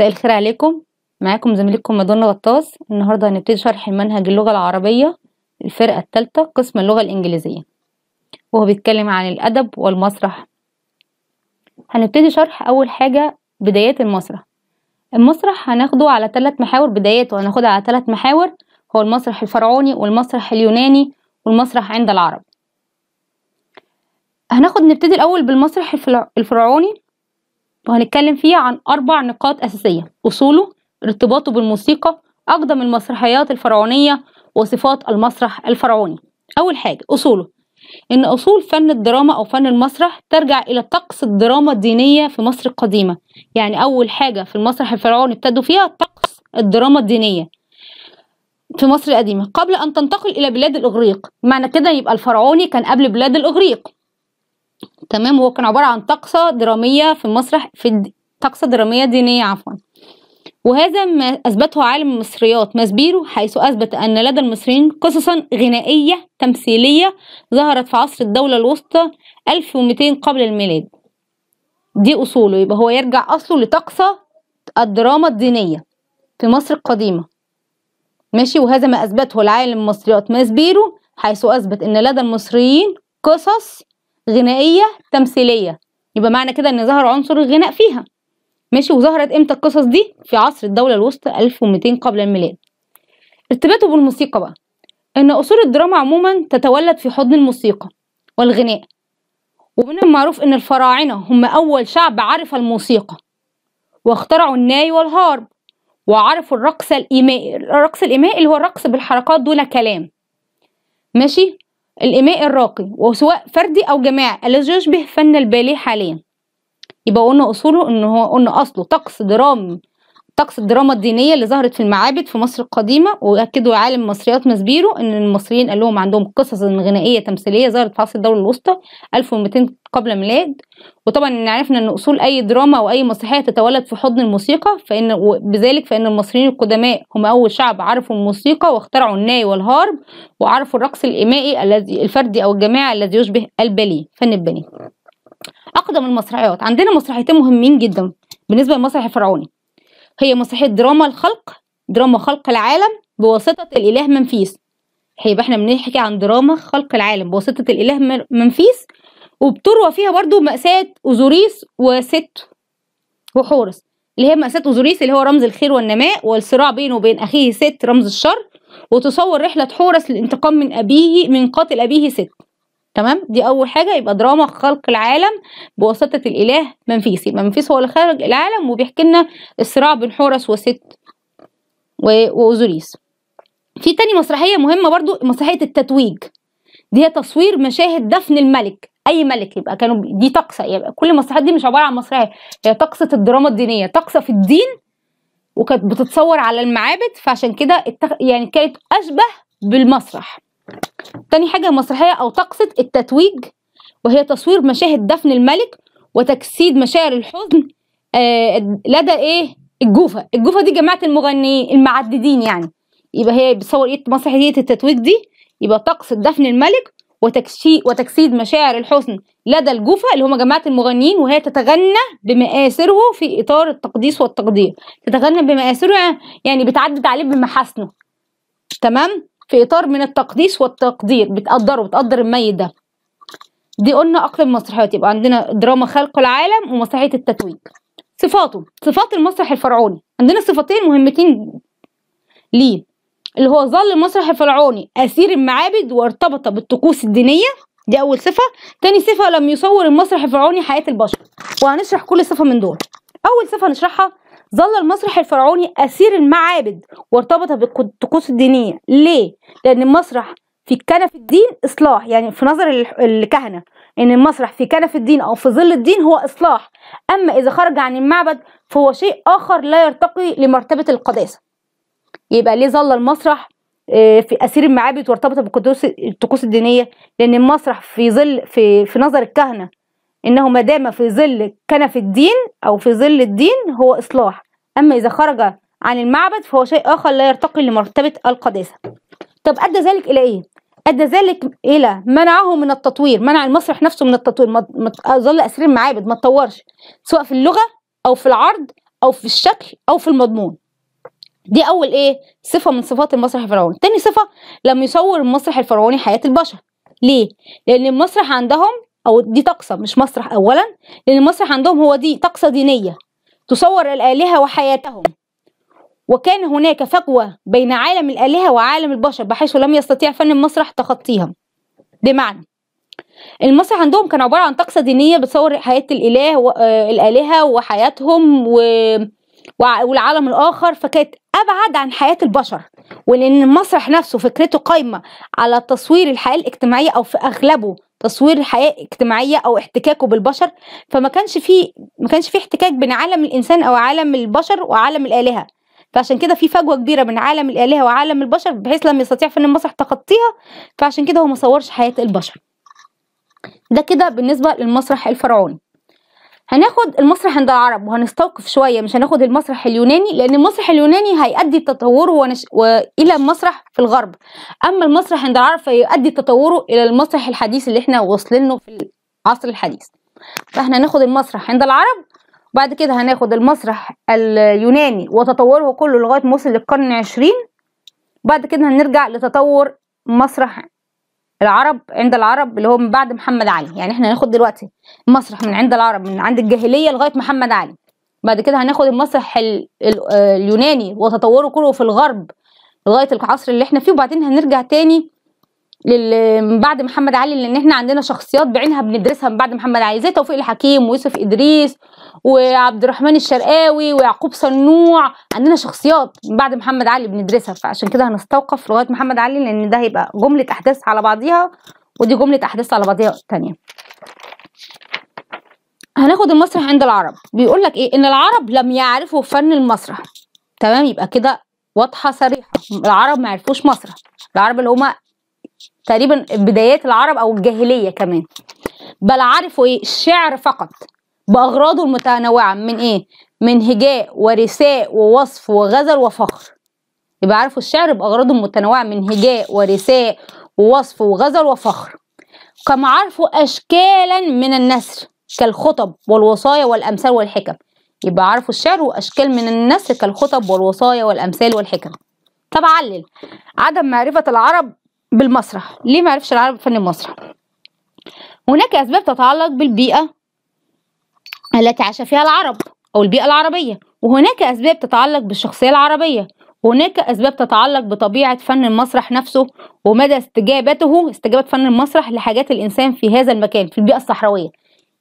مساء الخير عليكم معاكم زميلكم مدونة غطاس النهاردة هنبتدي شرح المنهج اللغة العربية الفرقة التالتة قسم اللغة الإنجليزية وهو بيتكلم عن الأدب والمسرح هنبتدي شرح أول حاجة بدايات المسرح المسرح هناخده على ثلاث محاور بداياته هناخدها على ثلاث محاور هو المسرح الفرعوني والمسرح اليوناني والمسرح عند العرب هناخد نبتدي الأول بالمسرح الفرعوني وهنتكلم فيها عن أربع نقاط أساسية أصوله ارتباطه بالموسيقى أقدم المسرحيات الفرعونية وصفات المسرح الفرعوني أول حاجة أصوله إن أصول فن الدراما أو فن المسرح ترجع إلى طقس الدراما الدينية في مصر القديمة يعني أول حاجة في المسرح الفرعوني ابتدوا فيها طقس الدراما الدينية في مصر القديمة قبل أن تنتقل إلى بلاد الإغريق معنى كده يبقى الفرعوني كان قبل بلاد الإغريق تمام هو كان عبارة عن طقسة درامية في المسرح في طقسة درامية دينية عفوا وهذا ما أثبته عالم المصريات ماسبيرو حيث أثبت أن لدى المصريين قصصا غنائية تمثيلية ظهرت في عصر الدولة الوسطى 1200 قبل الميلاد دي أصوله يبقى هو يرجع أصله لطقسة الدراما الدينية في مصر القديمة ماشي وهذا ما أثبته العالم المصريات ماسبيرو حيث أثبت أن لدى المصريين قصص غنائية تمثيلية يبقى معنى كده ان ظهر عنصر الغناء فيها ماشي وظهرت امتى القصص دي في عصر الدولة الوسطى 1200 قبل الميلاد ارتباطه بالموسيقى بقى ان اصول الدراما عموما تتولد في حضن الموسيقى والغناء ومن المعروف ان الفراعنة هم اول شعب عرف الموسيقى واخترعوا الناي والهارب وعرفوا الرقص الايمائي الرقص الايمائي اللي هو الرقص بالحركات دون كلام ماشي الإيماء الراقي وسواء فردي أو جماعي الذي يشبه فن الباليه حاليا يبقى قلنا أصوله إن هو قلنا أصله طقس درامي طقس الدراما الدينيه اللي ظهرت في المعابد في مصر القديمه واكدوا عالم مصريات مسبيرو ان المصريين قال لهم عندهم قصص غنائيه تمثيليه ظهرت في عصر الدوله الوسطى 1200 قبل الميلاد وطبعا عرفنا ان اصول اي دراما او اي مسرحيه تتولد في حضن الموسيقى فان بذلك فان المصريين القدماء هم اول شعب عرفوا الموسيقى واخترعوا الناي والهارب وعرفوا الرقص الايمائي الذي الفردي او الجماعي الذي يشبه الباليه فن الباليه اقدم المسرحيات عندنا مسرحيتين مهمين جدا بالنسبه للمسرح الفرعوني هي مسرحية دراما الخلق دراما خلق العالم بواسطة الإله منفيس هيبقى احنا بنحكي عن دراما خلق العالم بواسطة الإله منفيس وبتروى فيها برضو مأساة أوزوريس وست وحورس اللي هي مأساة أوزوريس اللي هو رمز الخير والنماء والصراع بينه وبين أخيه ست رمز الشر وتصور رحلة حورس للانتقام من أبيه من قاتل أبيه ست تمام دي اول حاجه يبقى دراما خلق العالم بواسطه الاله منفيس يبقى منفيس هو اللي خلق العالم وبيحكي لنا الصراع بين حورس وست واوزوريس في تاني مسرحيه مهمه برضو مسرحيه التتويج دي هي تصوير مشاهد دفن الملك اي ملك يبقى كانوا دي طقسه يبقى يعني كل المسرحيات دي مش عباره عن مسرحيه هي طقسه الدراما الدينيه طقسه في الدين وكانت بتتصور على المعابد فعشان كده التخ... يعني كانت اشبه بالمسرح تاني حاجة مسرحية أو طقسة التتويج وهي تصوير مشاهد دفن الملك وتجسيد مشاعر الحزن آه لدى إيه الجوفة الجوفة دي جماعة المغنيين المعددين يعني يبقى هي بتصور إيه مسرحية إيه التتويج دي يبقى تقصد دفن الملك وتجسيد مشاعر الحزن لدى الجوفة اللي هم جماعة المغنيين وهي تتغنى بمآسره في إطار التقديس والتقدير تتغنى بمآسره يعني بتعدد عليه بمحاسنه تمام في إطار من التقديس والتقدير بتقدره بتقدر الميت ده دي قلنا أقلم المسرحيات يبقى عندنا دراما خلق العالم ومسرحية التتويج صفاته صفات المسرح الفرعوني عندنا صفتين مهمتين ليه اللي هو ظل المسرح الفرعوني أسير المعابد وارتبط بالطقوس الدينية دي أول صفة تاني صفة لم يصور المسرح الفرعوني حياة البشر وهنشرح كل صفة من دول أول صفة هنشرحها ظل المسرح الفرعوني أسير المعابد وارتبط بالطقوس الدينية ليه؟ لأن المسرح في كنف الدين إصلاح يعني في نظر الكهنة إن المسرح في كنف الدين أو في ظل الدين هو إصلاح أما إذا خرج عن المعبد فهو شيء آخر لا يرتقي لمرتبة القداسة يبقى ليه ظل المسرح آه، في أسير المعابد وارتبط بالطقوس الدينية لأن المسرح في ظل في, في نظر الكهنة انه ما دام في ظل كنف الدين او في ظل الدين هو اصلاح اما اذا خرج عن المعبد فهو شيء اخر لا يرتقي لمرتبه القداسه طب ادى ذلك الى ايه ادى ذلك الى منعه من التطوير منع المسرح نفسه من التطوير ما ظل اسير المعابد ما تطورش سواء في اللغه او في العرض او في الشكل او في المضمون دي اول ايه صفه من صفات المسرح الفرعوني تاني صفه لم يصور المسرح الفرعوني حياه البشر ليه لان المسرح عندهم او دي طقسه مش مسرح اولا لان المسرح عندهم هو دي طقسه دينيه تصور الالهه وحياتهم وكان هناك فجوه بين عالم الالهه وعالم البشر بحيث لم يستطيع فن المسرح تخطيها بمعنى المسرح عندهم كان عباره عن طقسه دينيه بتصور حياه الاله والالهه الالهه وحياتهم و... والعالم الآخر فكانت أبعد عن حياة البشر ولأن المسرح نفسه فكرته قايمة على تصوير الحياة الاجتماعية أو في أغلبه تصوير الحياة الاجتماعية أو احتكاكه بالبشر فما كانش فيه ما كانش فيه احتكاك بين عالم الإنسان أو عالم البشر وعالم الآلهة فعشان كده في فجوه كبيره بين عالم الالهه وعالم البشر بحيث لم يستطيع فن المسرح تخطيها فعشان كده هو ما صورش حياه البشر ده كده بالنسبه للمسرح الفرعوني هناخد المسرح عند العرب وهنستوقف شوية مش هناخد المسرح اليوناني لأن المسرح اليوناني هيؤدي تطوره ونش... و... إلى المسرح في الغرب أما المسرح عند العرب فيؤدي تطوره إلى المسرح الحديث اللي احنا واصلينه في العصر الحديث فاحنا هناخد المسرح عند العرب وبعد كده هناخد المسرح اليوناني وتطوره كله لغاية ما وصل للقرن العشرين بعد كده هنرجع لتطور مسرح العرب عند العرب اللي هو من بعد محمد علي يعني احنا هناخد دلوقتي المسرح من عند العرب من عند الجاهليه لغايه محمد علي بعد كده هناخد المسرح آه، اليوناني وتطوره كله في الغرب لغايه العصر اللي احنا فيه وبعدين هنرجع تاني من بعد محمد علي لان احنا عندنا شخصيات بعينها بندرسها من بعد محمد علي زي توفيق الحكيم ويوسف ادريس وعبد الرحمن الشرقاوي ويعقوب صنوع عندنا شخصيات من بعد محمد علي بندرسها فعشان كده هنستوقف لغايه محمد علي لان ده هيبقى جمله احداث على بعضيها ودي جمله احداث على بعضيها الثانيه هناخد المسرح عند العرب بيقول لك ايه ان العرب لم يعرفوا فن المسرح تمام يبقى كده واضحه صريحه العرب ما عرفوش مسرح العرب اللي هما تقريبا بدايات العرب او الجاهليه كمان بل عرفوا ايه الشعر فقط باغراضه المتنوعه من ايه من هجاء ورثاء ووصف وغزل وفخر يبقى عرفوا الشعر باغراضه المتنوعه من هجاء ورثاء ووصف وغزل وفخر كما عرفوا اشكالا من النثر كالخطب والوصايا والامثال والحكم يبقى عرفوا الشعر واشكال من النثر كالخطب والوصايا والامثال والحكم طب علل عدم معرفة العرب بالمسرح ليه ما عرفش العرب فن المسرح هناك أسباب تتعلق بالبيئة التي عاش فيها العرب أو البيئة العربية وهناك أسباب تتعلق بالشخصية العربية هناك أسباب تتعلق بطبيعة فن المسرح نفسه ومدى استجابته استجابة فن المسرح لحاجات الإنسان في هذا المكان في البيئة الصحراوية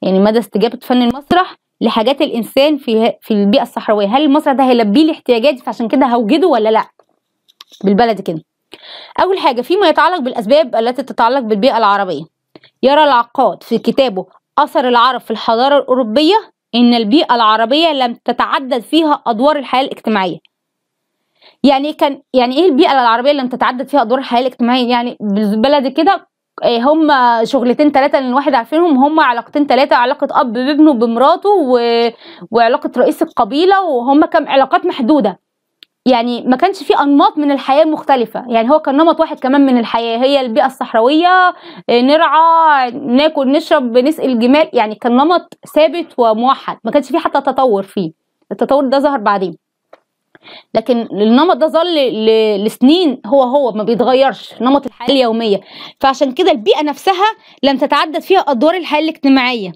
يعني مدى استجابة فن المسرح لحاجات الإنسان في في البيئة الصحراوية هل المسرح ده هيلبي لي احتياجاتي فعشان كده هوجده ولا لأ بالبلد كده أول حاجة فيما يتعلق بالأسباب التي تتعلق بالبيئة العربية يرى العقاد في كتابه أثر العرب في الحضارة الأوروبية إن البيئة العربية لم تتعدد فيها أدوار الحياة الاجتماعية يعني كان يعني إيه البيئة العربية لم تتعدد فيها أدوار الحياة الاجتماعية يعني بلد كده آه، هم شغلتين ثلاثة اللي الواحد عارفينهم هم علاقتين ثلاثة علاقة أب بابنه بمراته و... وعلاقة رئيس القبيلة وهم كم علاقات محدودة يعني ما كانش في انماط من الحياه مختلفه يعني هو كان نمط واحد كمان من الحياه هي البيئه الصحراويه آه، نرعى ناكل نشرب نسقي الجمال يعني كان نمط ثابت وموحد ما كانش في حتى تطور فيه التطور ده ظهر بعدين لكن النمط ده ظل لسنين هو هو ما بيتغيرش نمط الحياه اليوميه فعشان كده البيئه نفسها لم تتعدد فيها ادوار الحياه الاجتماعيه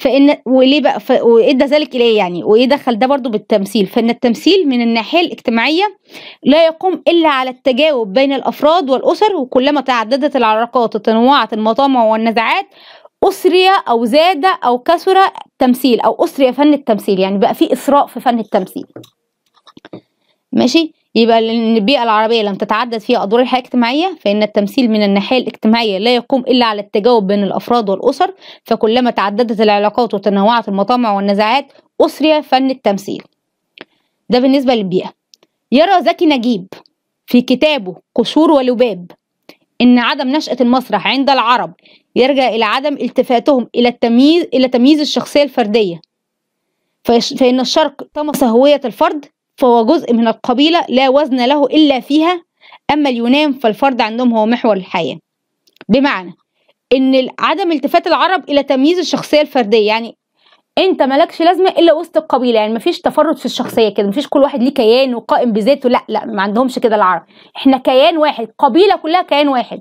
فان وليه بقى ف... وادى ذلك اليه يعني وايه دخل ده برضو بالتمثيل فان التمثيل من الناحيه الاجتماعيه لا يقوم الا على التجاوب بين الافراد والاسر وكلما تعددت العلاقات وتنوعت المطامع والنزعات أسري أو زاد أو كثر تمثيل أو أسري فن التمثيل يعني بقى في إسراء في فن التمثيل ماشي يبقى لان البيئه العربيه لم تتعدد فيها ادوار الحياه الاجتماعيه فان التمثيل من الناحيه الاجتماعيه لا يقوم الا على التجاوب بين الافراد والاسر فكلما تعددت العلاقات وتنوعت المطامع والنزاعات اسري فن التمثيل ده بالنسبه للبيئه يرى زكي نجيب في كتابه قشور ولباب ان عدم نشاه المسرح عند العرب يرجع الى عدم التفاتهم الى التمييز الى تمييز الشخصيه الفرديه فإن الشرق طمس هوية الفرد فهو جزء من القبيلة لا وزن له إلا فيها أما اليونان فالفرد عندهم هو محور الحياة بمعنى إن عدم التفات العرب إلى تمييز الشخصية الفردية يعني انت مالكش لازمه الا وسط القبيله يعني مفيش تفرد في الشخصيه كده مفيش كل واحد ليه كيان وقائم بذاته لا لا ما عندهمش كده العرب احنا كيان واحد قبيله كلها كيان واحد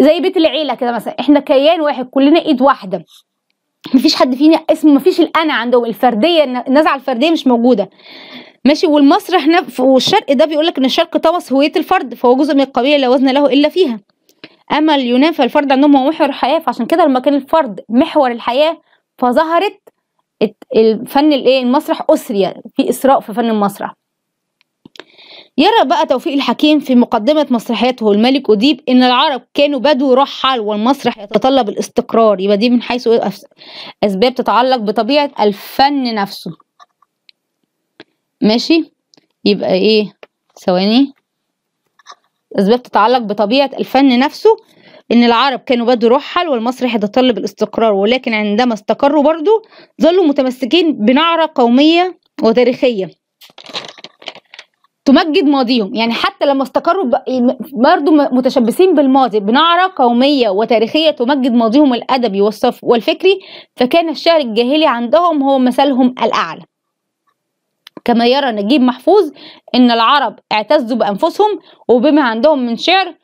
زي بيت العيله كده مثلا احنا كيان واحد كلنا ايد واحده مفيش حد فينا اسمه مفيش الانا عندهم الفرديه النزعه الفرديه مش موجوده ماشي والمسرح نف... والشرق ده بيقول لك ان الشرق طوس هويه الفرد فهو جزء من القبيله لا وزن له الا فيها اما اليونان فالفرد عندهم هو محور الحياه فعشان كده لما كان الفرد محور الحياه فظهرت الفن الايه المسرح اسري يعني في اسراء في فن المسرح يرى بقى توفيق الحكيم في مقدمة مسرحيته الملك أديب إن العرب كانوا بدو رحل والمسرح يتطلب الاستقرار يبقى دي من حيث أسباب تتعلق بطبيعة الفن نفسه ماشي يبقى ايه ثواني اسباب تتعلق بطبيعه الفن نفسه ان العرب كانوا بدوا روحها والمصري هيتطلب الاستقرار ولكن عندما استقروا برضو ظلوا متمسكين بنعره قوميه وتاريخيه تمجد ماضيهم يعني حتى لما استقروا برضو متشبثين بالماضي بنعرة قومية وتاريخية تمجد ماضيهم الأدبي والصف والفكري فكان الشعر الجاهلي عندهم هو مثلهم الأعلى كما يرى نجيب محفوظ أن العرب اعتزوا بأنفسهم وبما عندهم من شعر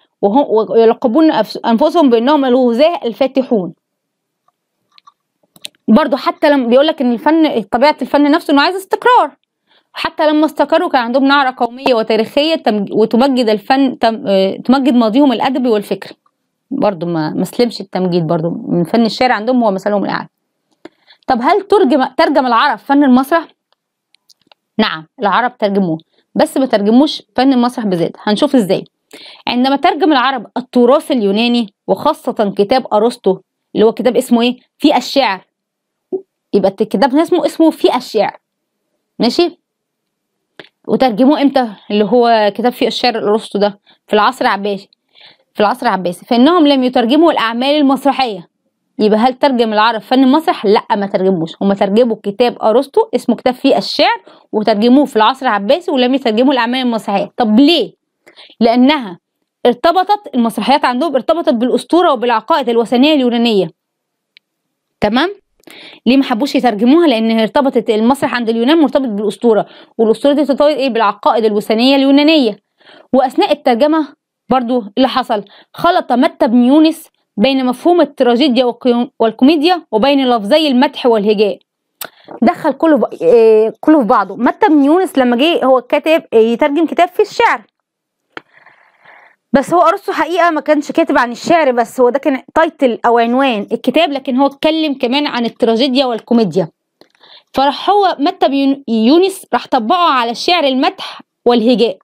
ويلقبون أنفسهم بأنهم الغزاة الفاتحون برضو حتى لما بيقول لك ان الفن طبيعه الفن نفسه انه عايز استقرار حتى لما استقروا كان عندهم نعره قوميه وتاريخيه وتمجد الفن آه، تمجد ماضيهم الادبي والفكري برضو ما مسلمش التمجيد برضو من فن الشعر عندهم هو مثلهم الاعلى طب هل ترجم ترجم العرب فن المسرح نعم العرب ترجموه بس ما ترجموش فن المسرح بذات هنشوف ازاي عندما ترجم العرب التراث اليوناني وخاصة كتاب أرسطو اللي هو كتاب اسمه ايه في الشعر يبقى الكتاب اسمه اسمه في الشعر ماشي وترجموه امتى اللي هو كتاب في الشعر الأرسطو ده في العصر العباسي في العصر العباسي فإنهم لم يترجموا الأعمال المسرحية يبقى هل ترجم العرب فن المسرح لا ما ترجموش هم ترجموا كتاب ارسطو اسمه كتاب فيه الشعر وترجموه في العصر العباسي ولم يترجموا الاعمال المسرحيه طب ليه لانها ارتبطت المسرحيات عندهم ارتبطت بالاسطوره وبالعقائد الوثنيه اليونانيه تمام ليه ما حبوش يترجموها لان ارتبطت المسرح عند اليونان مرتبط بالاسطوره والاسطوره دي ترتبط ايه بالعقائد الوثنيه اليونانيه واثناء الترجمه برضو اللي حصل خلط متى بن يونس بين مفهوم التراجيديا والكوميديا وبين لفظي المدح والهجاء دخل كله ب... إيه كله في بعضه متى بن يونس لما جه هو كاتب آه، يترجم كتاب في الشعر بس هو ارسطو حقيقه ما كانش كاتب عن الشعر بس هو ده كان تايتل او عنوان الكتاب لكن هو اتكلم كمان عن التراجيديا والكوميديا فراح هو متى بن يونس راح طبقه على الشعر المدح والهجاء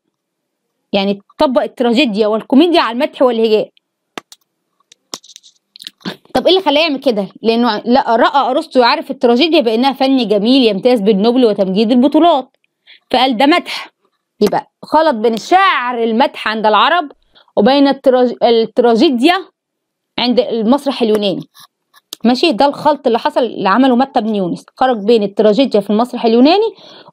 يعني طبق التراجيديا والكوميديا على المدح والهجاء طب ايه اللي خلاه يعمل كده لانه لا راى ارسطو يعرف التراجيديا بانها فن جميل يمتاز بالنبل وتمجيد البطولات فقال ده مدح يبقى خلط بين الشعر المدح عند العرب وبين التراج... التراجيديا عند المسرح اليوناني ماشي ده الخلط اللي حصل اللي عمله متى بن يونس خرج بين التراجيديا في المسرح اليوناني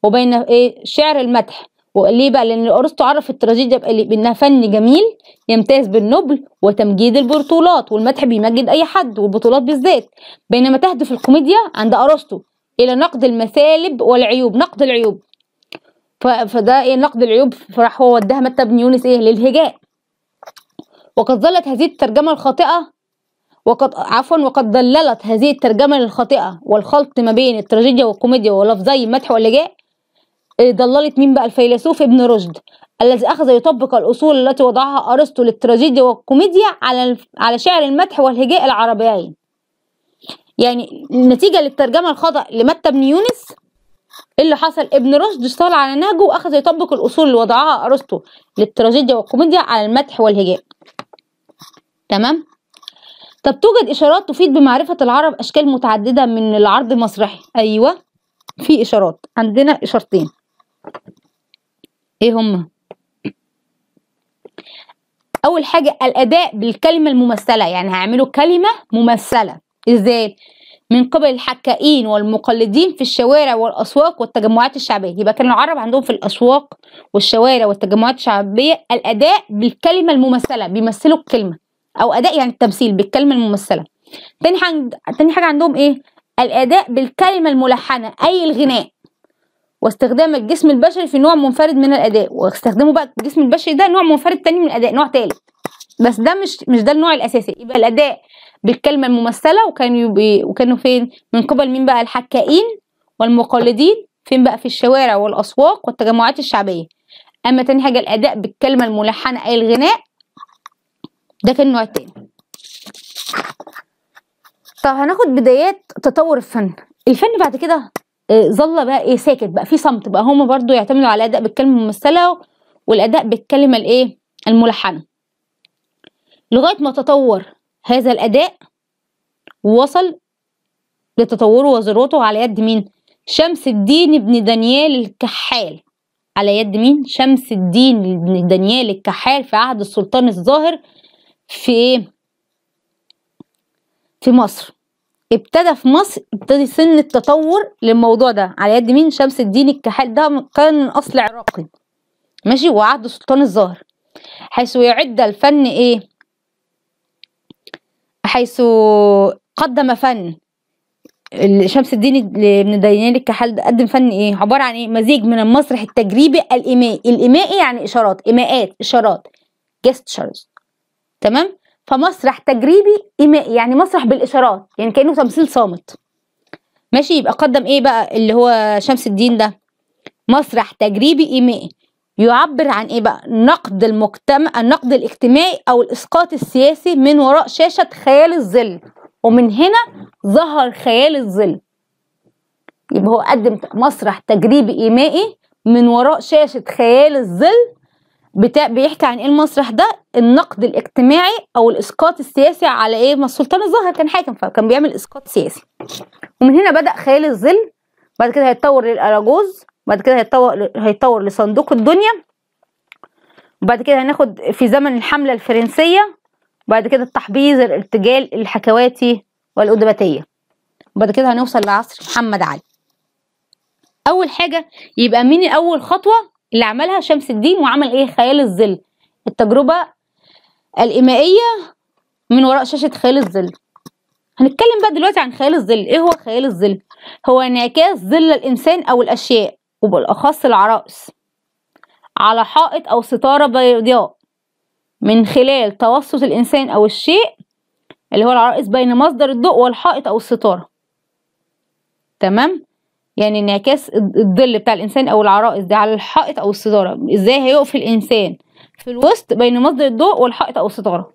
وبين ايه شعر المدح وليه بقى لان الارسطو عرف التراجيديا بانها فن جميل يمتاز بالنبل وتمجيد البطولات والمدح بيمجد اي حد والبطولات بالذات بينما تهدف الكوميديا عند ارسطو الى نقد المثالب والعيوب نقد العيوب فده ايه نقد العيوب فراح هو وداها متى بن يونس ايه للهجاء وقد ظلت هذه الترجمه الخاطئه وقد عفوا وقد ضللت هذه الترجمه الخاطئه والخلط ما بين التراجيديا والكوميديا ولفظي المدح واللجاء ضللت إيه، مين بقى الفيلسوف ابن رشد الذي أخذ يطبق الأصول التي وضعها أرسطو للتراجيديا والكوميديا على على شعر المدح والهجاء العربيين يعني نتيجة للترجمة الخطأ لمتى بن يونس اللي حصل ابن رشد اشتغل على نهجه وأخذ يطبق الأصول اللي وضعها أرسطو للتراجيديا والكوميديا على المدح والهجاء تمام طب توجد إشارات تفيد بمعرفة العرب أشكال متعددة من العرض المسرحي أيوة في إشارات عندنا إشارتين ايه هم اول حاجه الاداء بالكلمه الممثله يعني هعمله كلمه ممثله ازاي من قبل الحكائين والمقلدين في الشوارع والاسواق والتجمعات الشعبيه يبقى كان العرب عندهم في الاسواق والشوارع والتجمعات الشعبيه الاداء بالكلمه الممثله بيمثلوا الكلمه او اداء يعني التمثيل بالكلمه الممثله حاجه تاني حاجه عندهم ايه الاداء بالكلمه الملحنه اي الغناء واستخدام الجسم البشري في نوع منفرد من الاداء واستخدامه بقى الجسم البشري ده نوع منفرد تاني من الاداء نوع تالت بس ده مش مش ده النوع الاساسي يبقى الاداء بالكلمه الممثله وكانوا وكانوا فين من قبل مين بقى الحكائين والمقلدين فين بقى في الشوارع والاسواق والتجمعات الشعبيه اما تاني حاجه الاداء بالكلمه الملحنه اي الغناء ده كان النوع التاني طب هناخد بدايات تطور الفن الفن بعد كده آه، ظل بقى ايه ساكت بقى في صمت بقى هما برضو يعتمدوا على الاداء بالكلمه الممثله والاداء بالكلمه الايه الملحنه لغايه ما تطور هذا الاداء ووصل لتطوره وذروته على يد مين شمس الدين بن دانيال الكحال على يد مين شمس الدين بن دانيال الكحال في عهد السلطان الظاهر في إيه؟ في مصر ابتدى في مصر ابتدي سن التطور للموضوع ده على يد مين شمس الدين الكحال ده كان اصل عراقي ماشي وعهد سلطان الظاهر حيث يعد الفن ايه حيث قدم فن شمس الدين ابن دينير الكحال قدم فن ايه عباره عن ايه مزيج من المسرح التجريبي الإيمائي الإيمائي يعني اشارات ايماءات اشارات جستشرز تمام فمسرح تجريبي ايمائي يعني مسرح بالاشارات يعني كانه تمثيل صامت ماشي يبقى قدم ايه بقى اللي هو شمس الدين ده مسرح تجريبي ايمائي يعبر عن ايه بقى نقد المجتمع النقد الاجتماعي او الاسقاط السياسي من وراء شاشه خيال الظل ومن هنا ظهر خيال الظل يبقى هو قدم مسرح تجريبي ايمائي من وراء شاشه خيال الظل بتا... بيحكي عن ايه المسرح ده النقد الاجتماعي او الاسقاط السياسي على ايه ما السلطان الظاهر كان حاكم فكان بيعمل اسقاط سياسي ومن هنا بدا خيال الظل بعد كده هيتطور للاراجوز بعد كده هيتطور هيتطور لصندوق الدنيا وبعد كده هناخد في زمن الحمله الفرنسيه بعد كده التحبيز الارتجال الحكواتي والادباتيه وبعد كده هنوصل لعصر محمد علي اول حاجه يبقى مين اول خطوه اللي عملها شمس الدين وعمل ايه خيال الظل التجربة الإيمائية من وراء شاشة خيال الظل هنتكلم بقى دلوقتي عن خيال الظل ايه هو خيال الظل هو انعكاس ظل الإنسان أو الأشياء وبالأخص العرائس على حائط أو ستارة بيضاء من خلال توسط الإنسان أو الشيء اللي هو العرائس بين مصدر الضوء والحائط أو الستارة تمام يعني انعكاس الظل بتاع الانسان او العرائس ده على الحائط او الستاره ازاي هيقف الانسان في الوسط بين مصدر الضوء والحائط او الستاره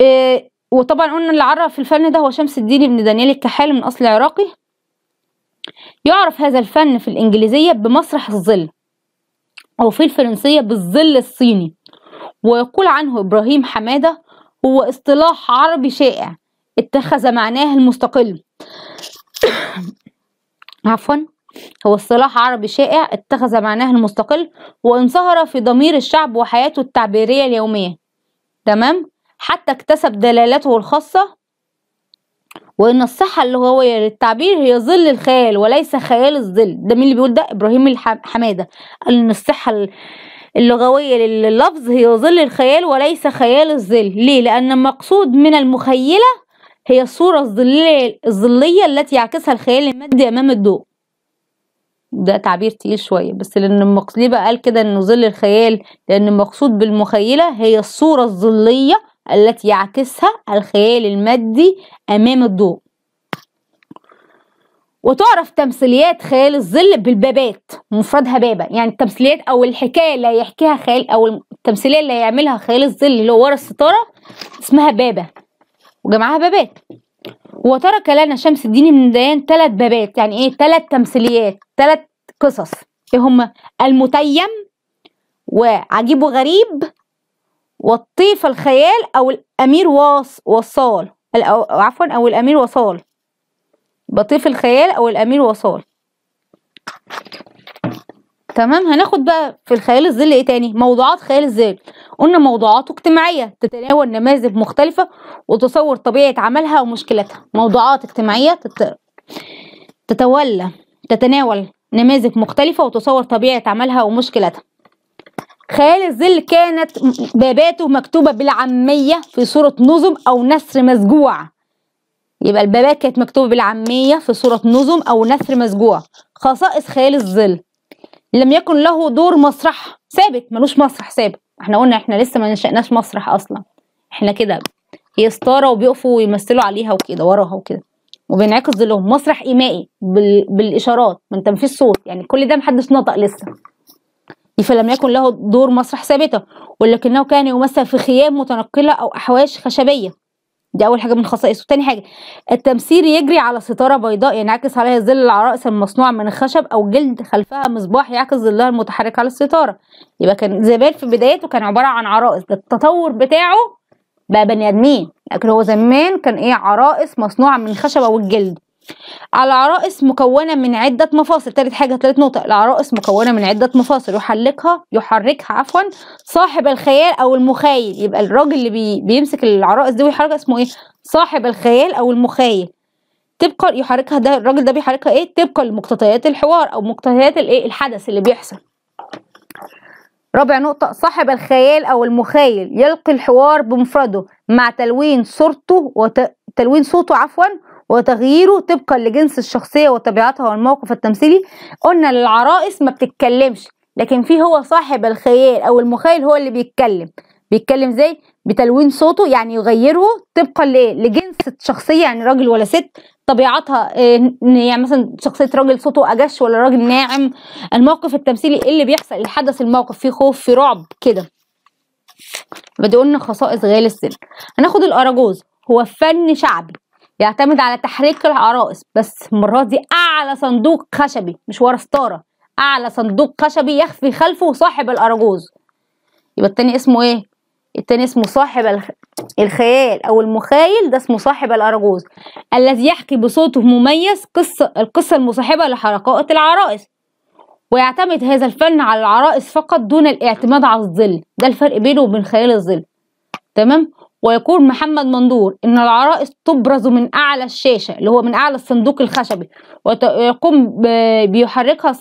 إيه وطبعا قلنا اللي عرف الفن ده هو شمس الدين ابن دانيال الكحال من اصل عراقي يعرف هذا الفن في الانجليزيه بمسرح الظل او في الفرنسيه بالظل الصيني ويقول عنه ابراهيم حماده هو اصطلاح عربي شائع اتخذ معناه المستقل عفوا هو اصطلاح عربي شائع اتخذ معناه المستقل وانصهر في ضمير الشعب وحياته التعبيرية اليومية تمام حتى اكتسب دلالته الخاصة وان الصحة اللغوية للتعبير هي ظل الخيال وليس خيال الظل ده مين اللي بيقول ده ابراهيم الحمادة قال ان الصحة اللغوية لللفظ هي ظل الخيال وليس خيال الظل ليه لان المقصود من المخيلة هي الصورة الظلية التي يعكسها الخيال المادي أمام الضوء ده تعبير تقيل شوية بس لأن ليه بقى قال كده إنه ظل الخيال لأن المقصود بالمخيلة هي الصورة الظلية التي يعكسها الخيال المادي أمام الضوء وتعرف تمثيليات خيال الظل بالبابات مفردها بابة يعني التمثيليات أو الحكاية اللي هيحكيها خيال أو التمثيلية اللي هيعملها خيال الظل اللي هو ورا الستارة اسمها بابة وجمعها بابات وترك لنا شمس الدين من ديان ثلاث بابات يعني ايه ثلاث تمثيليات ثلاث قصص ايه هما المتيم وعجيب وغريب والطيف الخيال او الامير واص وصال عفوا او الامير وصال بطيف الخيال او الامير وصال تمام هناخد بقى في الخيال الظل ايه تاني موضوعات خيال الظل قلنا موضوعات اجتماعيه تتناول نماذج مختلفه وتصور طبيعه عملها ومشكلتها موضوعات اجتماعيه تت... تتولى تتناول نماذج مختلفه وتصور طبيعه عملها ومشكلتها خيال الظل كانت باباته مكتوبه بالعاميه في صوره نظم او نسر مسجوع يبقى البابات كانت مكتوبه بالعاميه في صوره نظم او نسر مسجوع خصائص خيال الظل لم يكن له دور مسرح ثابت ملوش مسرح ثابت احنا قلنا احنا لسه ما نشأناش مسرح اصلا احنا كده هي ستاره وبيقفوا ويمثلوا عليها وكده وراها وكده وبينعكس لهم مسرح ايمائي بال... بالاشارات ما انت مفيش صوت يعني كل ده محدش نطق لسه فلم يكن له دور مسرح ثابته ولكنه كان يمثل في خيام متنقله او احواش خشبيه دي اول حاجه من خصائصه تاني حاجه التمثيل يجري على ستاره بيضاء ينعكس عليها ظل العرائس المصنوع من الخشب او جلد خلفها مصباح يعكس ظلها المتحرك على الستاره يبقى كان زمان في بدايته كان عباره عن عرائس التطور بتاعه بقى بني ادمين لكن هو زمان كان ايه عرائس مصنوعه من الخشب او الجلد العرائس مكونة من عدة مفاصل تالت حاجة تالت نقطة العرائس مكونة من عدة مفاصل يحركها يحركها عفوا صاحب الخيال أو المخيل يبقى الراجل اللي بي بيمسك العرائس دي ويحركها اسمه إيه؟ صاحب الخيال أو المخيل تبقى يحركها ده الراجل ده بيحركها إيه؟ تبقى لمقتضيات الحوار أو مقتضيات الإيه؟ الحدث اللي بيحصل. رابع نقطة صاحب الخيال أو المخيل يلقي الحوار بمفرده مع تلوين صورته وتلوين صوته عفوا وتغييره طبقا لجنس الشخصية وطبيعتها والموقف التمثيلي قلنا العرائس ما بتتكلمش لكن في هو صاحب الخيال أو المخيل هو اللي بيتكلم بيتكلم ازاي بتلوين صوته يعني يغيره طبقا لايه لجنس الشخصيه يعني راجل ولا ست طبيعتها آه، يعني مثلا شخصيه راجل صوته اجش ولا راجل ناعم الموقف التمثيلي ايه اللي بيحصل الحدث الموقف فيه خوف فيه رعب كده بدي قلنا خصائص غيال السن هناخد الاراجوز هو فن شعبي يعتمد على تحريك العرائس بس المرة دي أعلى صندوق خشبي مش ورا ستارة أعلى صندوق خشبي يخفي خلفه صاحب الأرجوز يبقى التاني اسمه إيه؟ التاني اسمه صاحب الخيال أو المخايل ده اسمه صاحب الأرجوز الذي يحكي بصوته مميز قصة القصة المصاحبة لحركات العرائس ويعتمد هذا الفن على العرائس فقط دون الاعتماد على الظل ده الفرق بينه وبين خيال الظل تمام ويقول محمد مندور إن العرائس تبرز من أعلى الشاشة اللي هو من أعلى الصندوق الخشبي ويقوم بيحركها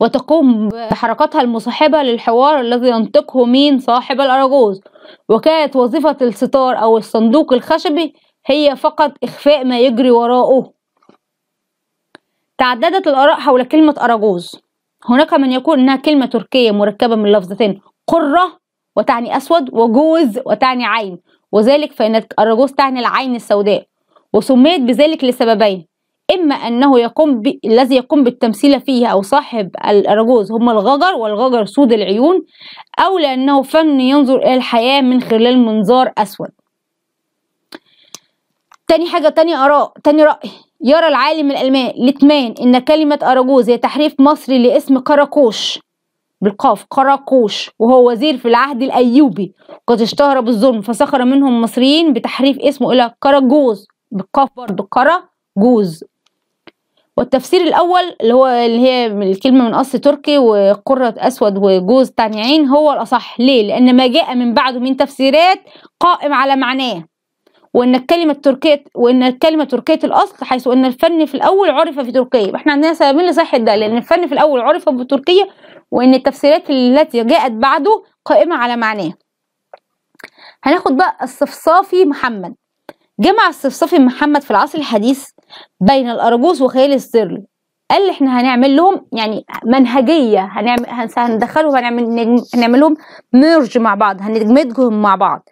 وتقوم بحركاتها المصاحبة للحوار الذي ينطقه مين صاحب الأراجوز وكانت وظيفة الستار أو الصندوق الخشبي هي فقط إخفاء ما يجري وراءه تعددت الآراء حول كلمة أراجوز هناك من يقول إنها كلمة تركية مركبة من لفظتين قرة وتعني أسود وجوز وتعني عين وذلك فإن الرجوز تعني العين السوداء وسميت بذلك لسببين إما أنه يقوم ب... الذي يقوم بالتمثيل فيه أو صاحب الأرجوز هم الغجر والغجر سود العيون أو لأنه فن ينظر إلى الحياة من خلال منظار أسود تاني حاجة تاني آراء تاني رأي يرى العالم الألماني لتمان إن كلمة أراجوز هي تحريف مصري لاسم كراكوش بالقاف قراقوش وهو وزير في العهد الأيوبي قد اشتهر بالظلم فسخر منهم المصريين بتحريف اسمه إلى قراجوز بالقاف برضه قراجوز والتفسير الأول اللي هو اللي هي الكلمة من أصل تركي وقرة أسود وجوز تانيعين هو الأصح ليه؟ لأن ما جاء من بعده من تفسيرات قائم على معناه وان الكلمه التركيه وان الكلمه تركيه الاصل حيث ان الفن في الاول عرف في تركيا احنا عندنا سببين لصحه ده لان الفن في الاول عرف بتركيا وإن التفسيرات التي جاءت بعده قائمة على معناه هناخد بقى الصفصافي محمد جمع الصفصافي محمد في العصر الحديث بين الأرجوز وخيال السرل قال احنا هنعمل لهم يعني منهجيه هنعمل هندخلهم هنعمل هنعمل لهم ميرج مع بعض هندمجهم مع بعض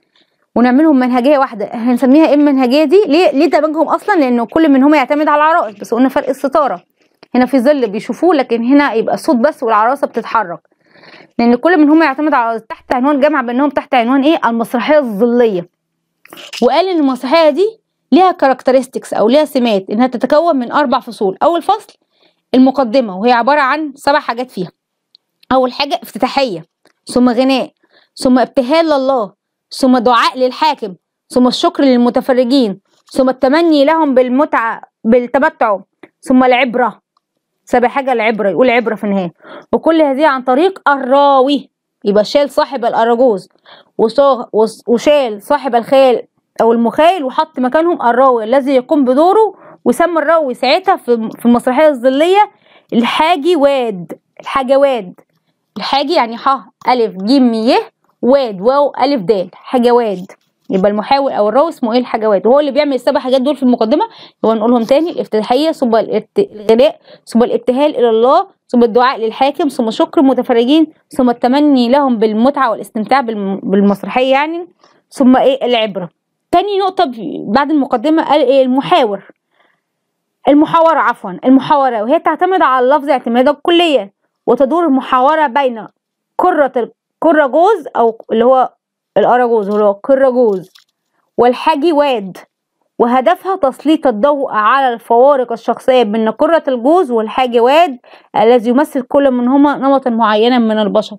ونعملهم منهجيه واحده هنسميها ايه المنهجيه دي ليه ليه دمجهم اصلا لانه كل منهم يعتمد على العرائض بس قلنا فرق الستاره هنا في ظل بيشوفوه لكن هنا يبقى الصوت بس والعراسه بتتحرك لان كل منهم يعتمد على تحت عنوان جامعه بانهم تحت عنوان ايه المسرحيه الظليه وقال ان المسرحيه دي ليها كاركترستكس او ليها سمات انها تتكون من اربع فصول اول فصل المقدمه وهي عباره عن سبع حاجات فيها اول حاجه افتتاحيه ثم غناء ثم ابتهال لله ثم دعاء للحاكم ثم الشكر للمتفرجين ثم التمني لهم بالمتعه بالتمتع ثم العبره سابع حاجه العبره يقول عبره في النهايه وكل هذه عن طريق الراوي يبقى شال صاحب الاراجوز وشال صاحب الخيل او المخيل وحط مكانهم الراوي الذي يقوم بدوره وسمى الراوي ساعتها في المسرحيه الظليه الحاجي واد الحاجه واد الحاجي يعني ح الف ج ي واد واو الف د حاجه واد يبقى المحاور او الراوي اسمه ايه الحجوات وهو اللي بيعمل السبع حاجات دول في المقدمه هو نقولهم تاني الافتتاحيه ثم الغناء ثم الابتهال الى الله ثم الدعاء للحاكم ثم شكر المتفرجين ثم التمني لهم بالمتعه والاستمتاع بالمسرحيه يعني ثم ايه العبره تاني نقطه بعد المقدمه قال ايه المحاور المحاورة عفوا المحاورة وهي تعتمد على اللفظ اعتمادا كليا وتدور المحاورة بين كرة كرة جوز أو اللي هو الأراجوز هو كراجوز والحاجي واد وهدفها تسليط الضوء على الفوارق الشخصية بين قرة الجوز والحاجي واد الذي يمثل كل منهما نمطا معينا من البشر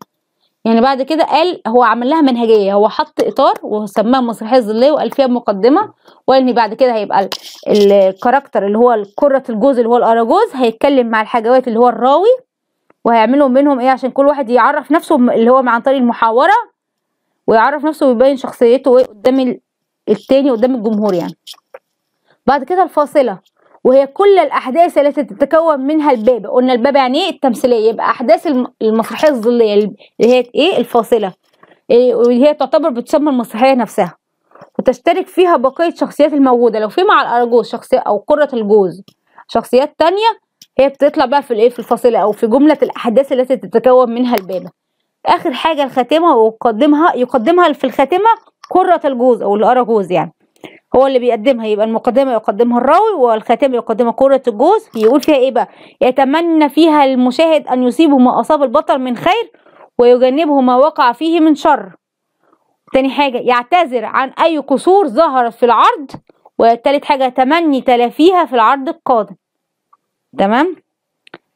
يعني بعد كده قال هو عمل لها منهجيه هو حط اطار وسماها مسرحيه ظليه وقال فيها مقدمه وان بعد كده هيبقى الكاركتر اللي هو كره الجوز اللي هو الاراجوز هيتكلم مع الحاجوات اللي هو الراوي وهيعملوا منهم ايه عشان كل واحد يعرف نفسه اللي هو عن طريق المحاوره ويعرف نفسه ويبين شخصيته إيه قدام التاني قدام الجمهور يعني بعد كده الفاصلة وهي كل الأحداث التي تتكون منها الباب قلنا الباب يعني إيه التمثيلية يبقى أحداث المسرحية الظلية اللي هي إيه الفاصلة إيه؟ اللي هي تعتبر بتسمى المسرحية نفسها وتشترك فيها بقية الشخصيات الموجودة لو في مع الأرجوز شخصية أو قرة الجوز شخصيات تانية هي بتطلع بقى في الإيه في الفاصلة أو في جملة الأحداث التي تتكون منها البابة اخر حاجه الخاتمه ويقدمها يقدمها في الخاتمه كره الجوز او جوز يعني هو اللي بيقدمها يبقى المقدمه يقدمها الراوي والخاتمه يقدمها كره الجوز يقول فيها ايه بقى يتمنى فيها المشاهد ان يصيبه ما اصاب البطل من خير ويجنبه ما وقع فيه من شر تاني حاجه يعتذر عن اي قصور ظهرت في العرض وتالت حاجه تمني تلافيها في العرض القادم تمام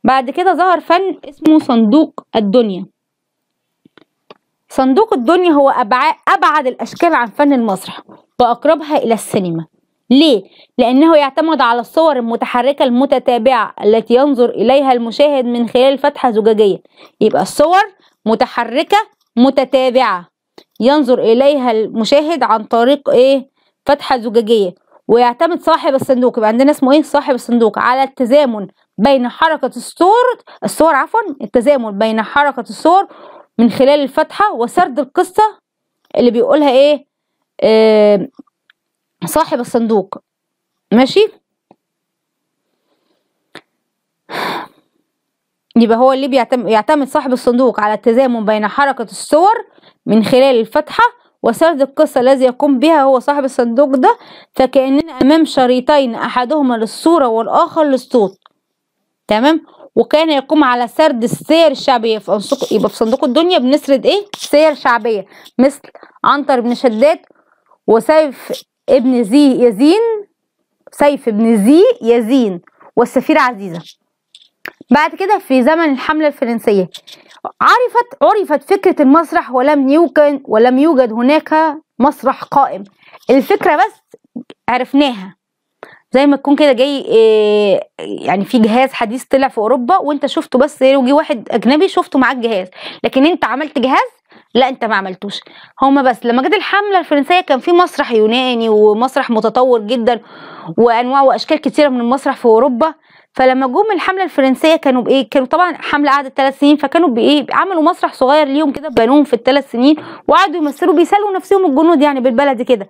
بعد كده ظهر فن اسمه صندوق الدنيا صندوق الدنيا هو أبعد الأشكال عن فن المسرح وأقربها إلى السينما ليه؟ لأنه يعتمد على الصور المتحركة المتتابعة التي ينظر إليها المشاهد من خلال فتحة زجاجية يبقى الصور متحركة متتابعة ينظر إليها المشاهد عن طريق إيه؟ فتحة زجاجية ويعتمد صاحب الصندوق يبقى عندنا اسمه إيه؟ صاحب الصندوق على التزامن بين حركة الصور الصور عفوا التزامن بين حركة الصور من خلال الفتحة وسرد القصة اللي بيقولها ايه آه صاحب الصندوق ماشي يبقى هو اللي بيعتمد يعتمد صاحب الصندوق على التزامن بين حركة الصور من خلال الفتحة وسرد القصة الذي يقوم بها هو صاحب الصندوق ده فكأننا أمام شريطين أحدهما للصورة والآخر للصوت تمام وكان يقوم على سرد السير الشعبيه في صندوق يبقى في صندوق الدنيا بنسرد ايه سير شعبيه مثل عنتر بن شداد وسيف ابن زي يزين سيف ابن زي يزين والسفيرة عزيزة بعد كده في زمن الحملة الفرنسية عرفت عرفت فكرة المسرح ولم يوجد ولم يوجد هناك مسرح قائم الفكرة بس عرفناها زي ما تكون كده جاي إيه يعني في جهاز حديث طلع في اوروبا وانت شفته بس وجي واحد اجنبي شفته معاك جهاز لكن انت عملت جهاز لا انت ما عملتوش هما بس لما جت الحمله الفرنسيه كان في مسرح يوناني ومسرح متطور جدا وانواع واشكال كتيره من المسرح في اوروبا فلما جم الحمله الفرنسيه كانوا بايه كانوا طبعا حمله قعدت ثلاث سنين فكانوا بايه عملوا مسرح صغير ليهم كده بنوهم في الثلاث سنين وقعدوا يمثلوا بيسلوا نفسهم الجنود يعني بالبلدي كده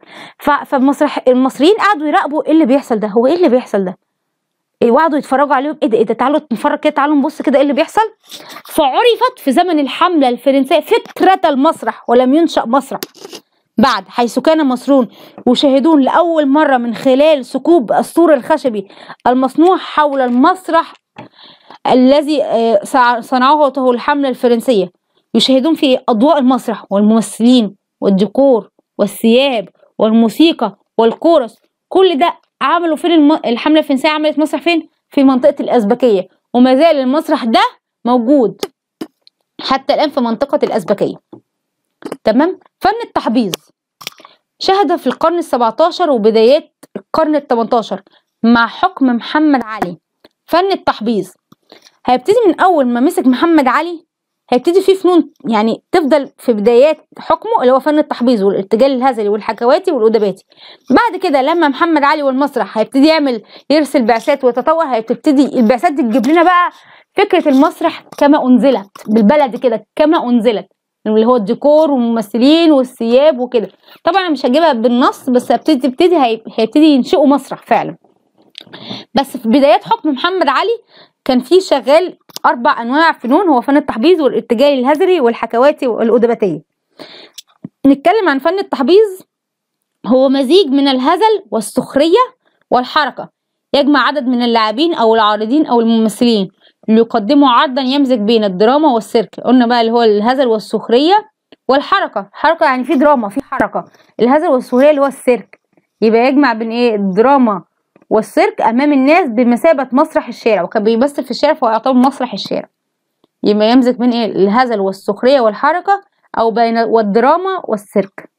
فمسرح المصريين قعدوا يراقبوا ايه اللي بيحصل ده هو ايه اللي بيحصل ده إيه وقعدوا يتفرجوا عليهم ايه ده ايه ده تعالوا نتفرج كده تعالوا نبص كده ايه اللي بيحصل فعرفت في زمن الحمله الفرنسيه فكره المسرح ولم ينشا مسرح بعد حيث كان مصرون يشاهدون لأول مرة من خلال ثقوب السور الخشبي المصنوع حول المسرح الذي آه، صنعته الحملة الفرنسية يشاهدون في أضواء المسرح والممثلين والديكور والثياب والموسيقى والكورس كل ده عملوا فين الم... الحملة الفرنسية عملت مسرح فين؟ في منطقة الأزبكية وما زال المسرح ده موجود حتى الآن في منطقة الأزبكية تمام فن التحبيظ شهد في القرن السبعتاشر وبدايات القرن ال18 مع حكم محمد علي فن التحبيظ هيبتدي من اول ما مسك محمد علي هيبتدي فيه فنون يعني تفضل في بدايات حكمه اللي هو فن التحبيظ والارتجال الهزلي والحكواتي والادباتي بعد كده لما محمد علي والمسرح هيبتدي يعمل يرسل بعثات ويتطور هيبتدي البعثات دي تجيب لنا بقى فكره المسرح كما انزلت بالبلد كده كما انزلت اللي هو الديكور والممثلين والثياب وكده طبعا مش هجيبها بالنص بس هبتدي ابتدي هيبتدي ينشئوا مسرح فعلا بس في بدايات حكم محمد علي كان في شغال اربع انواع فنون هو فن التحبيز والارتجال الهزلي والحكواتي والادباتيه نتكلم عن فن التحبيز هو مزيج من الهزل والسخريه والحركه يجمع عدد من اللاعبين او العارضين او الممثلين اللي عرضا يمزج بين الدراما والسيرك قلنا بقى اللي هو الهزل والسخريه والحركه حركه يعني في دراما في حركه الهزل والسخريه اللي هو السيرك يبقى يجمع بين ايه الدراما والسيرك امام الناس بمثابه مسرح الشارع وكان بيمثل في الشارع فهو يعتبر مسرح الشارع يبقى يمزج بين ايه الهزل والسخريه والحركه او بين والدراما والسيرك